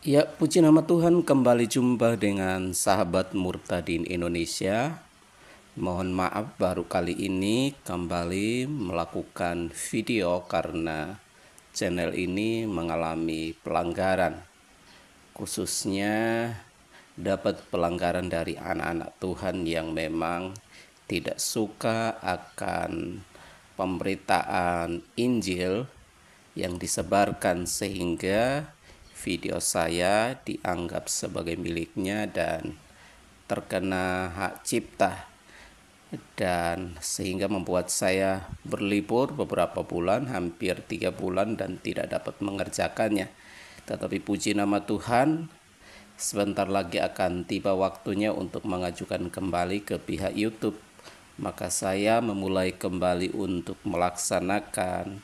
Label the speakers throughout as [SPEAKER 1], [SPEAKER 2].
[SPEAKER 1] Ya, puji nama Tuhan kembali jumpa dengan sahabat Murtadin Indonesia. Mohon maaf baru kali ini kembali melakukan video karena channel ini mengalami pelanggaran. Khususnya dapat pelanggaran dari anak-anak Tuhan yang memang tidak suka akan pemberitaan Injil yang disebarkan sehingga video saya dianggap sebagai miliknya dan terkena hak cipta dan sehingga membuat saya berlibur beberapa bulan hampir tiga bulan dan tidak dapat mengerjakannya tetapi puji nama Tuhan sebentar lagi akan tiba waktunya untuk mengajukan kembali ke pihak YouTube maka saya memulai kembali untuk melaksanakan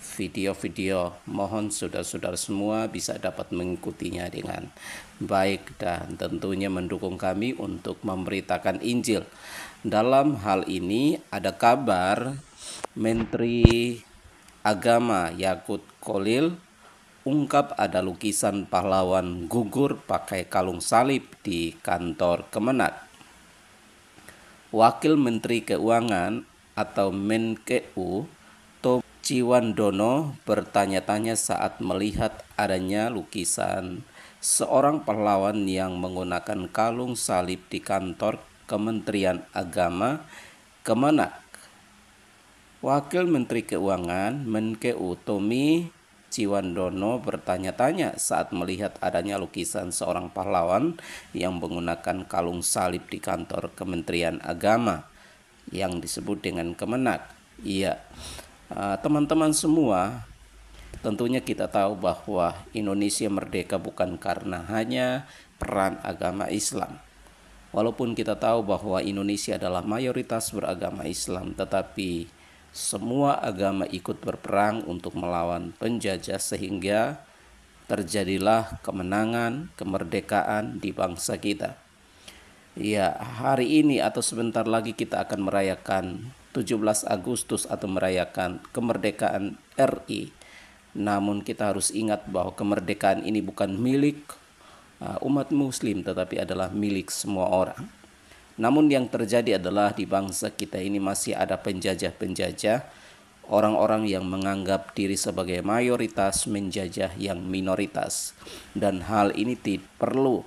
[SPEAKER 1] video-video. Mohon saudara-saudara semua bisa dapat mengikutinya dengan baik dan tentunya mendukung kami untuk memberitakan Injil. Dalam hal ini ada kabar Menteri Agama Yakut Kolil ungkap ada lukisan pahlawan gugur pakai kalung salib di kantor Kemenat. Wakil Menteri Keuangan atau Menkeu Ciwandono bertanya-tanya saat melihat adanya lukisan seorang pahlawan yang menggunakan kalung salib di kantor Kementerian Agama Kemenak. Wakil Menteri Keuangan Menkeu Tomi Ciwandono bertanya-tanya saat melihat adanya lukisan seorang pahlawan yang menggunakan kalung salib di kantor Kementerian Agama yang disebut dengan Kemenak. Iya, Ah, teman-teman semua, tentunya kita tahu bahwa Indonesia merdeka bukan karena hanya peran agama Islam. Walaupun kita tahu bahwa Indonesia adalah mayoritas beragama Islam, tetapi semua agama ikut berperang untuk melawan penjajah sehingga terjadilah kemenangan, kemerdekaan di bangsa kita. Ya, hari ini atau sebentar lagi kita akan merayakan 17 Agustus atau merayakan kemerdekaan RI. Namun kita harus ingat bahwa kemerdekaan ini bukan milik uh, umat muslim tetapi adalah milik semua orang. Namun yang terjadi adalah di bangsa kita ini masih ada penjajah-penjajah, orang-orang yang menganggap diri sebagai mayoritas menjajah yang minoritas. Dan hal ini tidak perlu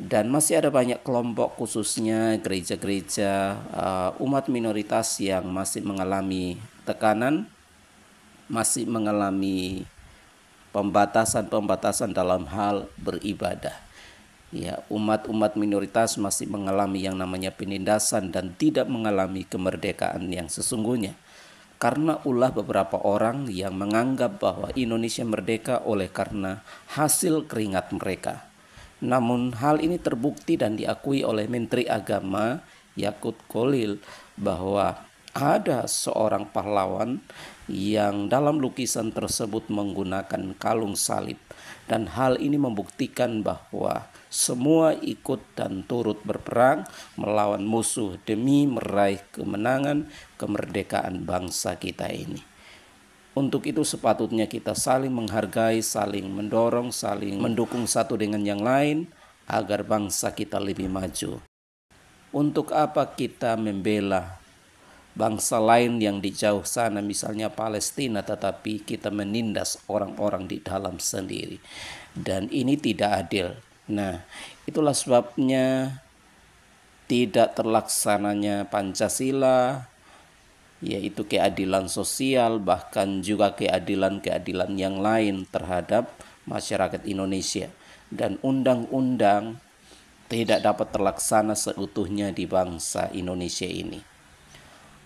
[SPEAKER 1] dan masih ada banyak kelompok khususnya gereja-gereja eh, umat minoritas yang masih mengalami tekanan masih mengalami pembatasan-pembatasan dalam hal beribadah. Ya, umat-umat minoritas masih mengalami yang namanya penindasan dan tidak mengalami kemerdekaan yang sesungguhnya. Karena ulah beberapa orang yang menganggap bahwa Indonesia merdeka oleh karena hasil keringat mereka namun hal ini terbukti dan diakui oleh Menteri Agama Yakut Kolil bahwa ada seorang pahlawan yang dalam lukisan tersebut menggunakan kalung salib dan hal ini membuktikan bahwa semua ikut dan turut berperang melawan musuh demi meraih kemenangan kemerdekaan bangsa kita ini. Untuk itu sepatutnya kita saling menghargai, saling mendorong, saling mendukung satu dengan yang lain agar bangsa kita lebih maju. Untuk apa kita membela bangsa lain yang di jauh sana misalnya Palestina tetapi kita menindas orang-orang di dalam sendiri. Dan ini tidak adil. Nah, itulah sebabnya tidak terlaksananya Pancasila, yaitu keadilan sosial bahkan juga keadilan-keadilan yang lain terhadap masyarakat Indonesia dan undang-undang tidak dapat terlaksana seutuhnya di bangsa Indonesia ini.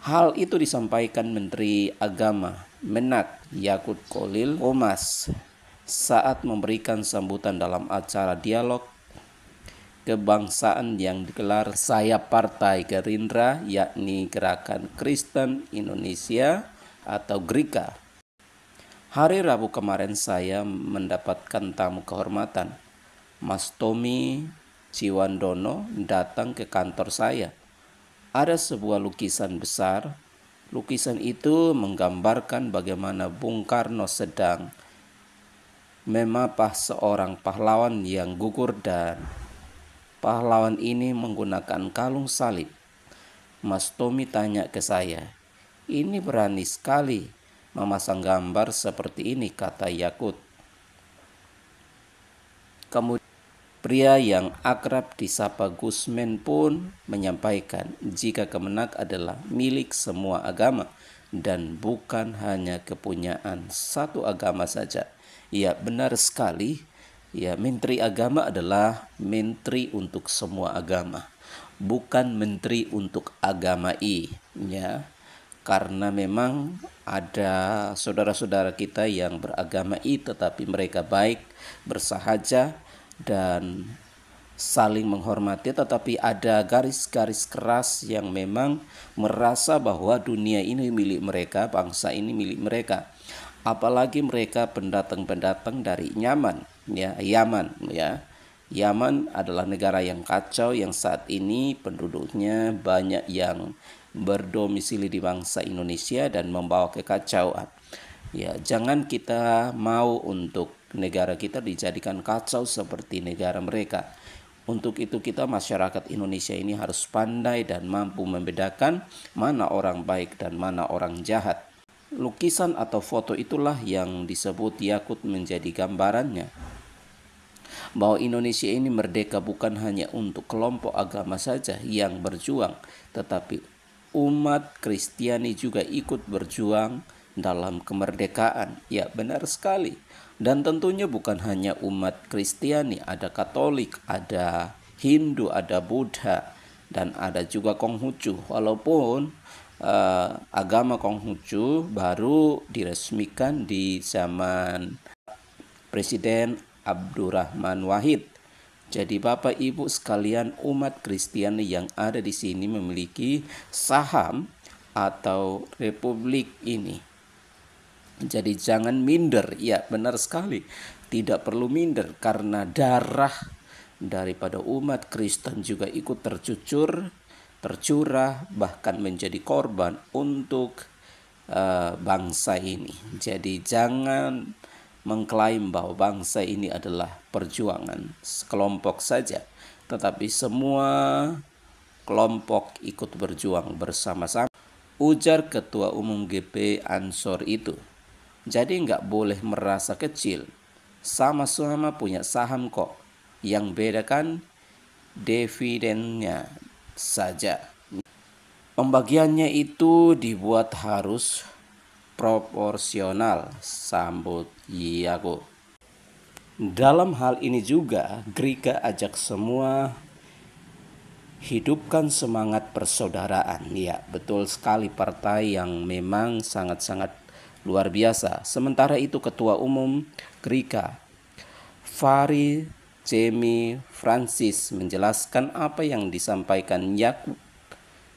[SPEAKER 1] Hal itu disampaikan Menteri Agama Menak Yakut Kolil Omas saat memberikan sambutan dalam acara dialog kebangsaan yang digelar saya Partai Gerindra yakni Gerakan Kristen Indonesia atau Gerika. Hari Rabu kemarin saya mendapatkan tamu kehormatan. Mas Tommy Ciwandono datang ke kantor saya. Ada sebuah lukisan besar. Lukisan itu menggambarkan bagaimana Bung Karno sedang memapah seorang pahlawan yang gugur dan Pahlawan ini menggunakan kalung salib. Mas Tommy tanya ke saya, ini berani sekali memasang gambar seperti ini, kata Yakut. Kemudian pria yang akrab disapa Gusmen pun menyampaikan jika kemenak adalah milik semua agama dan bukan hanya kepunyaan satu agama saja. Ya benar sekali Ya, menteri agama adalah menteri untuk semua agama, bukan menteri untuk agama I, ya. Karena memang ada saudara-saudara kita yang beragama I tetapi mereka baik, bersahaja dan saling menghormati tetapi ada garis-garis keras yang memang merasa bahwa dunia ini milik mereka, bangsa ini milik mereka apalagi mereka pendatang-pendatang dari Yaman ya Yaman ya Yaman adalah negara yang kacau yang saat ini penduduknya banyak yang berdomisili di bangsa Indonesia dan membawa kekacauan ya jangan kita mau untuk negara kita dijadikan kacau seperti negara mereka untuk itu kita masyarakat Indonesia ini harus pandai dan mampu membedakan mana orang baik dan mana orang jahat Lukisan atau foto itulah yang disebut Yakut menjadi gambarannya. Bahwa Indonesia ini merdeka bukan hanya untuk kelompok agama saja yang berjuang, tetapi umat Kristiani juga ikut berjuang dalam kemerdekaan. Ya, benar sekali. Dan tentunya bukan hanya umat Kristiani, ada Katolik, ada Hindu, ada Buddha, dan ada juga Konghucu. Walaupun uh, agama Konghucu baru diresmikan di zaman Presiden Abdurrahman Wahid. Jadi Bapak Ibu sekalian umat Kristen yang ada di sini memiliki saham atau republik ini. Jadi jangan minder, ya benar sekali. Tidak perlu minder karena darah daripada umat Kristen juga ikut tercucur tercurah bahkan menjadi korban untuk uh, bangsa ini. Jadi jangan mengklaim bahwa bangsa ini adalah perjuangan sekelompok saja, tetapi semua kelompok ikut berjuang bersama-sama. Ujar Ketua Umum GP Ansor itu. Jadi nggak boleh merasa kecil. Sama-sama punya saham kok. Yang bedakan dividennya saja. Pembagiannya itu dibuat harus proporsional, sambut Iago. Dalam hal ini juga, Grika ajak semua hidupkan semangat persaudaraan. Ya, betul sekali partai yang memang sangat-sangat luar biasa. Sementara itu Ketua Umum Grika Fari Jamie Francis menjelaskan apa yang disampaikan Yakub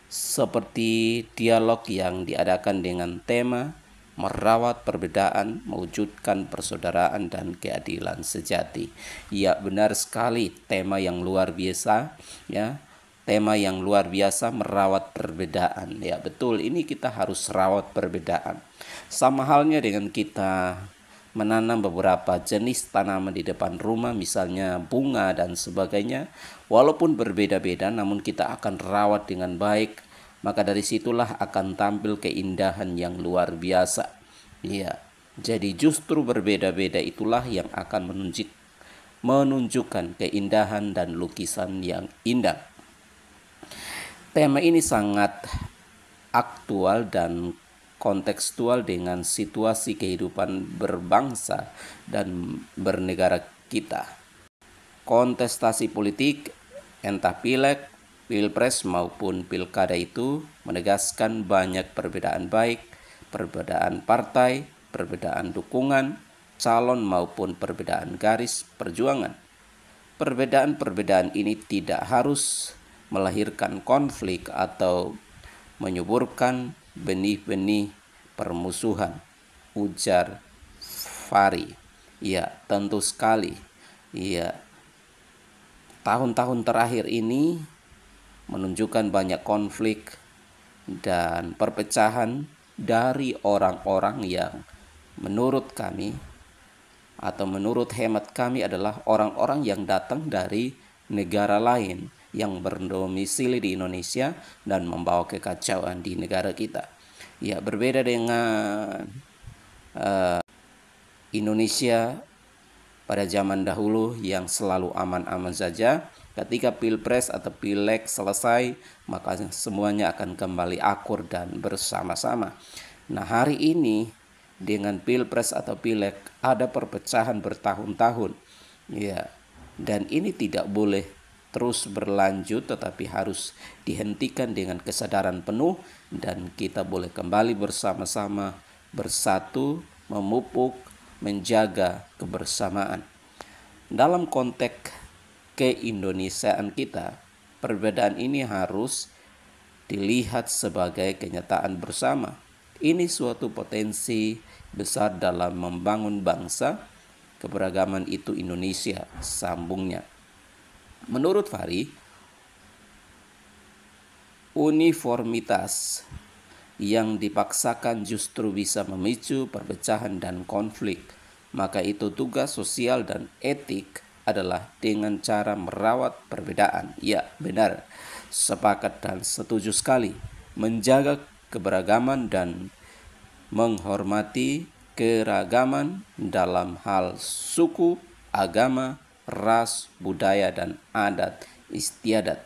[SPEAKER 1] seperti dialog yang diadakan dengan tema merawat perbedaan, mewujudkan persaudaraan dan keadilan sejati. Ya, benar sekali tema yang luar biasa ya. Tema yang luar biasa merawat perbedaan. Ya, betul ini kita harus rawat perbedaan. Sama halnya dengan kita menanam beberapa jenis tanaman di depan rumah, misalnya bunga dan sebagainya. Walaupun berbeda-beda, namun kita akan rawat dengan baik, maka dari situlah akan tampil keindahan yang luar biasa. Ya, jadi justru berbeda-beda itulah yang akan menunjuk, menunjukkan keindahan dan lukisan yang indah. Tema ini sangat aktual dan kontekstual dengan situasi kehidupan berbangsa dan bernegara kita. Kontestasi politik, entah pilek, pilpres maupun pilkada itu menegaskan banyak perbedaan baik, perbedaan partai, perbedaan dukungan, calon maupun perbedaan garis perjuangan. Perbedaan-perbedaan ini tidak harus melahirkan konflik atau menyuburkan benih-benih permusuhan, ujar Fari. Ya, tentu sekali. Ya, tahun-tahun terakhir ini menunjukkan banyak konflik dan perpecahan dari orang-orang yang menurut kami atau menurut hemat kami adalah orang-orang yang datang dari negara lain yang berdomisili di Indonesia dan membawa kekacauan di negara kita. Ya, berbeda dengan uh, Indonesia pada zaman dahulu yang selalu aman-aman saja. Ketika pilpres atau pileg selesai, maka semuanya akan kembali akur dan bersama-sama. Nah, hari ini dengan pilpres atau pileg ada perpecahan bertahun-tahun. Ya, dan ini tidak boleh terus berlanjut tetapi harus dihentikan dengan kesadaran penuh dan kita boleh kembali bersama-sama bersatu memupuk menjaga kebersamaan dalam konteks keindonesiaan kita perbedaan ini harus dilihat sebagai kenyataan bersama ini suatu potensi besar dalam membangun bangsa keberagaman itu Indonesia sambungnya Menurut Fahri, uniformitas yang dipaksakan justru bisa memicu perpecahan dan konflik. Maka itu tugas sosial dan etik adalah dengan cara merawat perbedaan. Ya, benar. Sepakat dan setuju sekali menjaga keberagaman dan menghormati keragaman dalam hal suku, agama, ras, budaya, dan adat istiadat.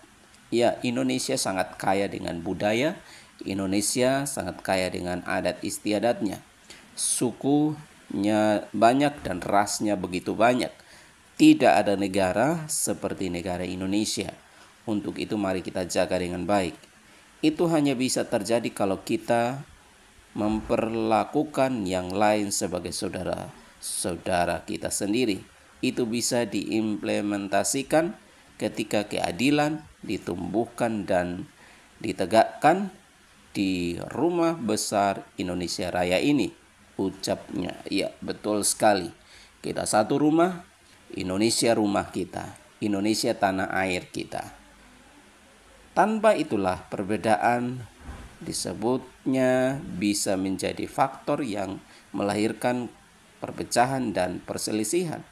[SPEAKER 1] Ya, Indonesia sangat kaya dengan budaya, Indonesia sangat kaya dengan adat istiadatnya. Sukunya banyak dan rasnya begitu banyak. Tidak ada negara seperti negara Indonesia. Untuk itu mari kita jaga dengan baik. Itu hanya bisa terjadi kalau kita memperlakukan yang lain sebagai saudara-saudara kita sendiri itu bisa diimplementasikan ketika keadilan ditumbuhkan dan ditegakkan di rumah besar Indonesia Raya ini. Ucapnya, ya betul sekali. Kita satu rumah, Indonesia rumah kita, Indonesia tanah air kita. Tanpa itulah perbedaan disebutnya bisa menjadi faktor yang melahirkan perpecahan dan perselisihan.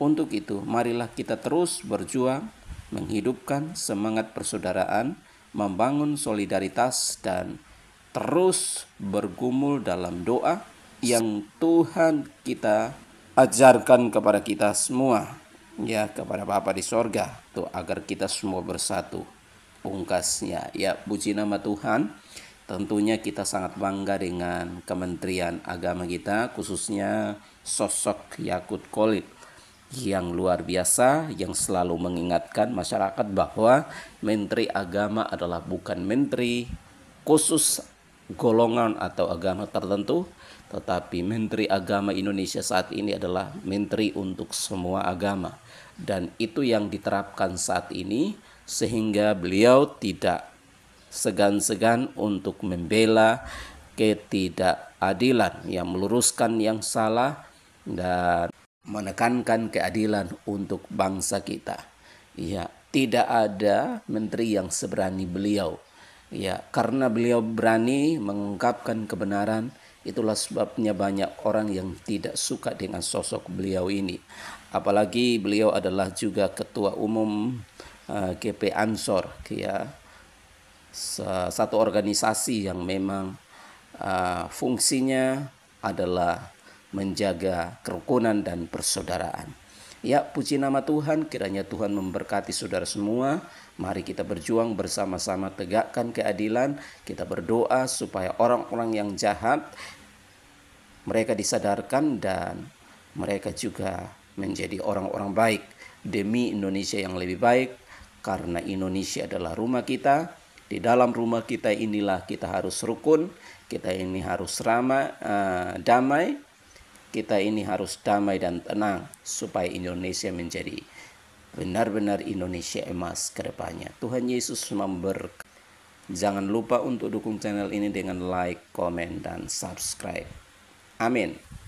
[SPEAKER 1] Untuk itu, marilah kita terus berjuang menghidupkan semangat persaudaraan, membangun solidaritas dan terus bergumul dalam doa yang Tuhan kita ajarkan kepada kita semua ya kepada Bapa di sorga tuh agar kita semua bersatu pungkasnya ya puji nama Tuhan tentunya kita sangat bangga dengan Kementerian Agama kita khususnya sosok Yakut Kolit yang luar biasa yang selalu mengingatkan masyarakat bahwa menteri agama adalah bukan menteri khusus golongan atau agama tertentu tetapi menteri agama Indonesia saat ini adalah menteri untuk semua agama dan itu yang diterapkan saat ini sehingga beliau tidak segan-segan untuk membela ketidakadilan yang meluruskan yang salah dan menekankan keadilan untuk bangsa kita. Ya, tidak ada menteri yang seberani beliau. Ya, karena beliau berani mengungkapkan kebenaran, itulah sebabnya banyak orang yang tidak suka dengan sosok beliau ini. Apalagi beliau adalah juga ketua umum uh, eh, GP Ansor, ya. Satu organisasi yang memang uh, fungsinya adalah menjaga kerukunan dan persaudaraan. Ya, puji nama Tuhan, kiranya Tuhan memberkati saudara semua. Mari kita berjuang bersama-sama tegakkan keadilan. Kita berdoa supaya orang-orang yang jahat mereka disadarkan dan mereka juga menjadi orang-orang baik demi Indonesia yang lebih baik karena Indonesia adalah rumah kita. Di dalam rumah kita inilah kita harus rukun, kita ini harus ramah, uh, damai kita ini harus damai dan tenang supaya Indonesia menjadi benar-benar Indonesia emas ke depannya. Tuhan Yesus memberkati. Jangan lupa untuk dukung channel ini dengan like, komen, dan subscribe. Amin.